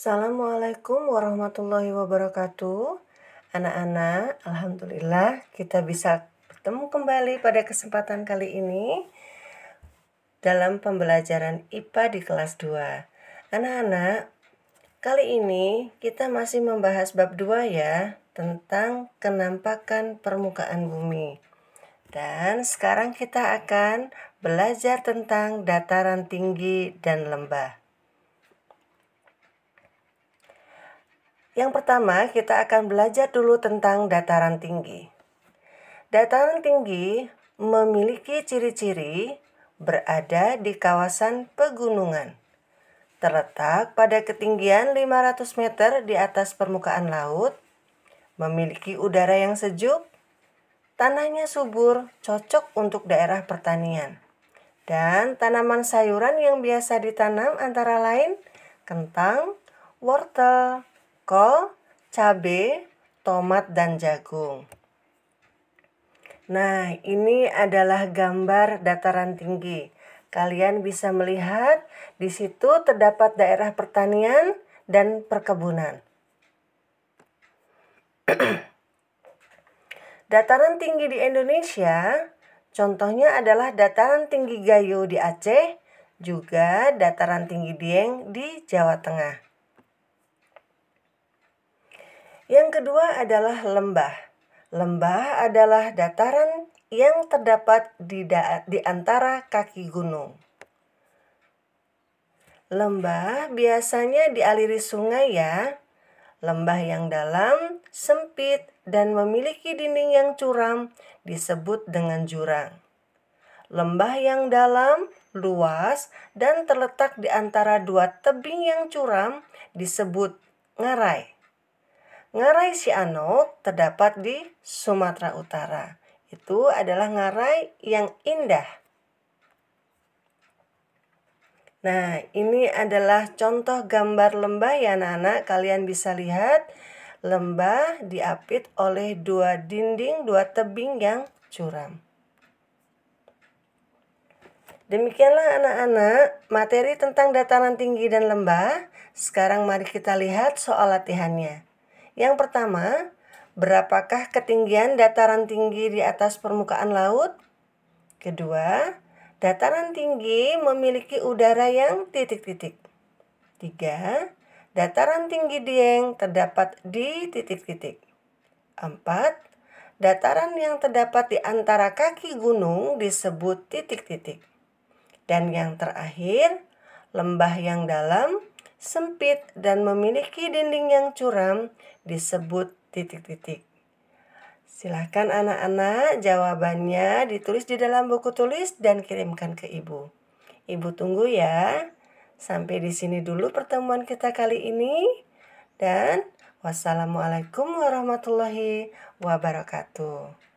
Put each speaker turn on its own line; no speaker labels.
Assalamualaikum warahmatullahi wabarakatuh. Anak-anak, alhamdulillah kita bisa bertemu kembali pada kesempatan kali ini dalam pembelajaran IPA di kelas 2. Anak-anak, kali ini kita masih membahas bab 2 ya, tentang kenampakan permukaan bumi. Dan sekarang kita akan belajar tentang dataran tinggi dan lembah. Yang pertama, kita akan belajar dulu tentang dataran tinggi. Dataran tinggi memiliki ciri-ciri berada di kawasan pegunungan. Terletak pada ketinggian 500 meter di atas permukaan laut, memiliki udara yang sejuk, tanahnya subur, cocok untuk daerah pertanian. Dan tanaman sayuran yang biasa ditanam antara lain kentang, wortel, kol, cabai, tomat, dan jagung. Nah, ini adalah gambar dataran tinggi. Kalian bisa melihat di situ terdapat daerah pertanian dan perkebunan. dataran tinggi di Indonesia, contohnya adalah dataran tinggi Gayo di Aceh, juga dataran tinggi Dieng di Jawa Tengah. Yang kedua adalah lembah. Lembah adalah dataran yang terdapat di, da di antara kaki gunung. Lembah biasanya dialiri sungai ya. Lembah yang dalam, sempit, dan memiliki dinding yang curam disebut dengan jurang. Lembah yang dalam, luas, dan terletak di antara dua tebing yang curam disebut ngarai. Ngarai Si Sianok terdapat di Sumatera Utara. Itu adalah ngarai yang indah. Nah, ini adalah contoh gambar lembah ya anak-anak. Kalian bisa lihat lembah diapit oleh dua dinding, dua tebing yang curam. Demikianlah anak-anak materi tentang dataran tinggi dan lembah. Sekarang mari kita lihat soal latihannya. Yang pertama, berapakah ketinggian dataran tinggi di atas permukaan laut? Kedua, dataran tinggi memiliki udara yang titik-titik. Tiga, dataran tinggi dieng terdapat di titik-titik. Empat, dataran yang terdapat di antara kaki gunung disebut titik-titik. Dan yang terakhir, lembah yang dalam sempit, dan memiliki dinding yang curam disebut titik-titik. Silahkan anak-anak jawabannya ditulis di dalam buku tulis dan kirimkan ke ibu. Ibu tunggu ya. Sampai di sini dulu pertemuan kita kali ini. Dan wassalamualaikum warahmatullahi wabarakatuh.